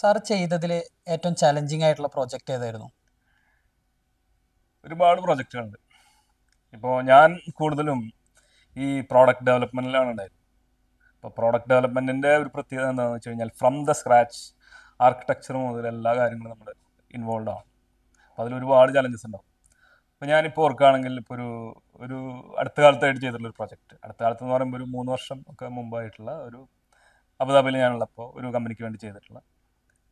sir ചെയ്തതിൽ ഏറ്റവും challenging ആയിട്ടുള്ള പ്രോജക്റ്റ് ഏതായിരുന്നു ഒരുപാട് പ്രോജക്റ്റുകളുണ്ട് ഇപ്പോൾ ഞാൻ കൂടുതലും ഈ പ്രോഡക്റ്റ് ഡെവലപ്മെൻറ്റിലാണ് ഉണ്ടായിരുന്നത് ഇപ്പോൾ പ്രോഡക്റ്റ് ഡെവലപ്മെൻറ്റിൻ്റെ ഒരു പ്രത്യേകത എന്താണെന്ന് വെച്ച് കഴിഞ്ഞാൽ ഫ്രം ദ സ്ക്രാച്ച് ആർക്കിടെക്ചർ മുതൽ എല്ലാ കാര്യങ്ങളും നമ്മൾ ഇൻവോൾവ് ആണ് അപ്പോൾ അതിൽ ഒരുപാട് ചലഞ്ചസ് ഉണ്ടാവും അപ്പോൾ ഞാനിപ്പോൾ ഓർക്കുകയാണെങ്കിൽ ഇപ്പോൾ ഒരു ഒരു അടുത്ത കാലത്തായിട്ട് ചെയ്തിട്ടുള്ള ഒരു പ്രോജക്റ്റ് അടുത്ത കാലത്ത് എന്ന് പറയുമ്പോൾ ഒരു മൂന്ന് വർഷം ഒക്കെ മുമ്പായിട്ടുള്ള ഒരു അബുദാബിയിൽ ഞാനുള്ളപ്പോൾ ഒരു കമ്പനിക്ക് വേണ്ടി ചെയ്തിട്ടുള്ള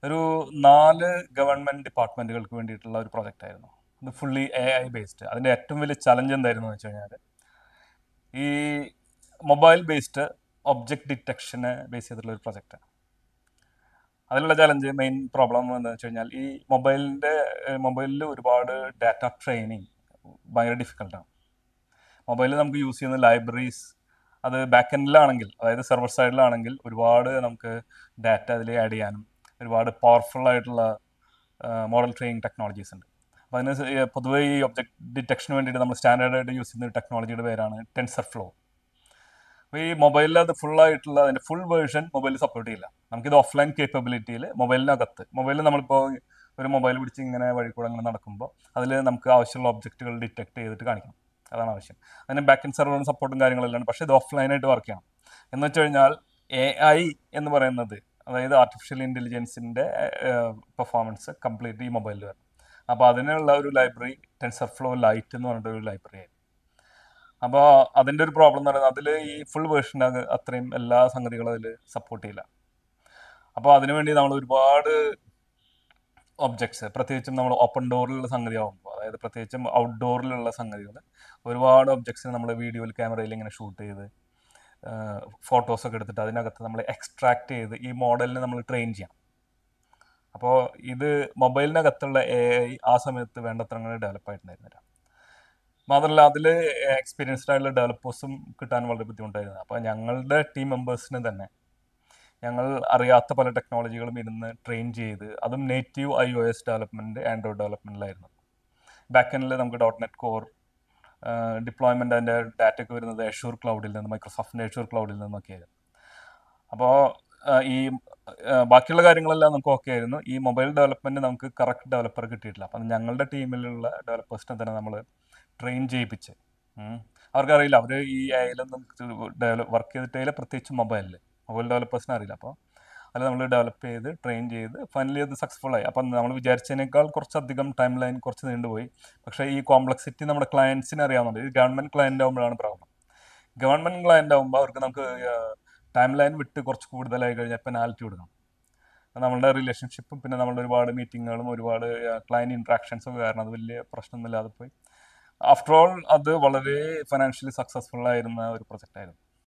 ഒരു നാല് ഗവൺമെൻറ് ഡിപ്പാർട്ട്മെൻറ്റുകൾക്ക് വേണ്ടിയിട്ടുള്ള ഒരു പ്രൊജക്റ്റ് ആയിരുന്നു അത് ഫുള്ളി എ ഐ ബേസ്ഡ് അതിൻ്റെ ഏറ്റവും വലിയ ചലഞ്ച് എന്തായിരുന്നു എന്ന് വെച്ച് കഴിഞ്ഞാൽ ഈ മൊബൈൽ ബേസ്ഡ് ഒബ്ജക്റ്റ് ഡിറ്റക്ഷനെ ബേസ് ചെയ്തിട്ടുള്ള ഒരു പ്രൊജക്റ്റ് അതിലുള്ള ചലഞ്ച് മെയിൻ പ്രോബ്ലം എന്താണെന്ന് വെച്ച് കഴിഞ്ഞാൽ ഈ മൊബൈലിൻ്റെ മൊബൈലിൽ ഒരുപാട് ഡാറ്റ ട്രെയിനിങ് ഭയങ്കര ഡിഫിക്കൽട്ടാണ് മൊബൈലിൽ നമുക്ക് യൂസ് ചെയ്യുന്ന ലൈബ്രറീസ് അത് ബാക്ക് എൻഡിലാണെങ്കിൽ അതായത് സെർവർ സൈഡിലാണെങ്കിൽ ഒരുപാട് നമുക്ക് ഡാറ്റ അതിൽ ആഡ് ചെയ്യാനും ഒരുപാട് പവർഫുൾ ആയിട്ടുള്ള മോഡൽ ട്രെയിനിങ് ടെക്നോളജീസ് ഉണ്ട് അപ്പോൾ അതിന് പൊതുവേ ഈ ഒബ്ജക്ട് ഡിറ്റക്ഷന് വേണ്ടിയിട്ട് നമ്മൾ സ്റ്റാൻഡേർഡായിട്ട് യൂസ് ചെയ്യുന്ന ഒരു ടെക്നോളജിയുടെ പേരാണ് ടെൻസർ ഫ്ലോ അപ്പോൾ ഈ മൊബൈലിൽ അത് ഫുൾ ആയിട്ടുള്ള അതിൻ്റെ ഫുൾ വേർഷൻ മൊബൈൽ സപ്പോർട്ട് ചെയ്യില്ല നമുക്കിത് ഓഫ്ലൈൻ കേപ്പബിലിറ്റിയിൽ മൊബൈലിനകത്ത് മൊബൈലിൽ നമ്മളിപ്പോൾ ഒരു മൊബൈൽ പിടിച്ച് ഇങ്ങനെ വഴി കൂടെ അങ്ങനെ നടക്കുമ്പോൾ അതിൽ നമുക്ക് ആവശ്യമുള്ള ഒബ്ജക്റ്റുകൾ ഡിറ്റക്ട് ചെയ്തിട്ട് കാണിക്കണം അതാണ് ആവശ്യം അതിന് ബാക്ക് എൻഡ് സെർവറും സപ്പോർട്ടും കാര്യങ്ങളെല്ലാം പക്ഷേ ഇത് ഓഫ്ലൈനായിട്ട് വർക്ക് ചെയ്യണം എന്ന് വെച്ച് കഴിഞ്ഞാൽ എ ഐ എന്ന് പറയുന്നത് അതായത് ആർട്ടിഫിഷ്യൽ ഇൻ്റലിജൻസിൻ്റെ പെർഫോമൻസ് കംപ്ലീറ്റ് ഈ മൊബൈലിൽ വരും അപ്പോൾ അതിനുള്ള ഒരു ലൈബ്രറി ടെൻസർ ഫ്ലോ ലൈറ്റ് എന്ന് പറഞ്ഞിട്ട് ഒരു ലൈബ്രറി ആയിരുന്നു അപ്പോൾ അതിൻ്റെ ഒരു പ്രോബ്ലം എന്ന് പറയുന്നത് അതിൽ ഈ ഫുൾ വേർഷൻ അത് അത്രയും എല്ലാ സംഗതികളും അതിൽ സപ്പോർട്ട് ചെയ്യില്ല അപ്പോൾ അതിനുവേണ്ടി നമ്മൾ ഒരുപാട് ഒബ്ജക്ട്സ് പ്രത്യേകിച്ചും നമ്മൾ ഓപ്പൺ ഡോറിലുള്ള സംഗതിയാകുമ്പോൾ അതായത് പ്രത്യേകിച്ചും ഔട്ട്ഡോറിലുള്ള സംഗതികൾ ഒരുപാട് ഒബ്ജക്ട്സിന് നമ്മൾ വീഡിയോയിൽ ക്യാമറയിൽ ഇങ്ങനെ ഷൂട്ട് ചെയ്ത് ഫോട്ടോസൊക്കെ എടുത്തിട്ട് അതിനകത്ത് നമ്മൾ എക്സ്ട്രാക്ട് ചെയ്ത് ഈ മോഡലിനെ നമ്മൾ ട്രെയിൻ ചെയ്യാം അപ്പോൾ ഇത് മൊബൈലിനകത്തുള്ള എ ഐ ആ സമയത്ത് വേണ്ടത്ര അങ്ങനെ ഡെവലപ്പ് ആയിട്ടുണ്ടായിരുന്നില്ല മാത്രമല്ല അതിൽ എക്സ്പീരിയൻസ്ഡ് ആയിട്ടുള്ള ഡെവലപ്പേഴ്സും കിട്ടാൻ വളരെ ബുദ്ധിമുട്ടായിരുന്നു അപ്പോൾ ഞങ്ങളുടെ ടീം മെമ്പേഴ്സിന് തന്നെ ഞങ്ങൾ അറിയാത്ത പല ടെക്നോളജികളും ഇരുന്ന് ട്രെയിൻ ചെയ്ത് അതും native I O S development android ഡെവലപ്മെൻറ്റിലായിരുന്നു ബാക്ക് എൻഡിൽ നമുക്ക് ഡോട്ട് നെറ്റ് കോർ ഡിപ്ലോയ്മെൻ്റ് അതിൻ്റെ ഡാറ്റയൊക്കെ വരുന്നത് അഷൂർ ക്ലൗഡിൽ നിന്ന് മൈക്രോസോഫ്റ്റിൻ്റെ എഷൂർ ക്ലൗഡിൽ ആയിരുന്നു അപ്പോൾ ഈ ബാക്കിയുള്ള കാര്യങ്ങളെല്ലാം നമുക്ക് ഓക്കെ ആയിരുന്നു ഈ മൊബൈൽ ഡെവലപ്മെന്റ് നമുക്ക് കറക്റ്റ് ഡെവലപ്പർ കിട്ടിയിട്ടില്ല അപ്പം ഞങ്ങളുടെ ടീമിലുള്ള ഡെവലപ്പേഴ്സിനെ തന്നെ നമ്മൾ ട്രെയിൻ ചെയ്യിപ്പിച്ച് അവർക്കറിയില്ല അവർ ഈ ഐയിലൊന്നും ഡെവലപ്പ് വർക്ക് ചെയ്തിട്ടില്ല പ്രത്യേകിച്ച് മൊബൈലിൽ മൊബൈൽ ഡെവലപ്പേഴ്സിനെ അറിയില്ല അപ്പോൾ അല്ല നമ്മൾ ഡെവലപ്പ് ചെയ്ത് ട്രെയിൻ ചെയ്ത് ഫൈനലി അത് സക്സസ്ഫുൾ ആയി അപ്പം നമ്മൾ വിചാരിച്ചതിനേക്കാൾ കുറച്ചധികം ടൈം ലൈൻ കുറച്ച് നീണ്ടുപോയി പക്ഷേ ഈ കോംപ്ലക്സിറ്റി നമ്മുടെ ക്ലയൻസിന് അറിയാവുന്നുണ്ട് ഇത് ഗവൺമെൻറ് ക്ലയൻ്റ് ആകുമ്പോഴാണ് പ്രോബ്ലം ഗവൺമെൻറ് ക്ലയൻ്റ് ആകുമ്പോൾ അവർക്ക് നമുക്ക് ടൈം ലൈൻ വിട്ട് കുറച്ച് കൂടുതലായി കഴിഞ്ഞാൽ പെനാൽറ്റി കൊടുക്കണം നമ്മളുടെ റിലേഷൻഷിപ്പും പിന്നെ നമ്മളുടെ ഒരുപാട് മീറ്റിങ്ങുകളും ഒരുപാട് ക്ലയൻറ്റ് ഇൻട്രാക്ഷൻസും കാരണം അത് വലിയ പ്രശ്നമൊന്നുമില്ലാതെ പോയി ആഫ്റ്റർ ഓൾ അത് വളരെ ഫിനാൻഷ്യലി സക്സസ്ഫുൾ ആയിരുന്ന ഒരു പ്രൊജക്റ്റ് ആയിരുന്നു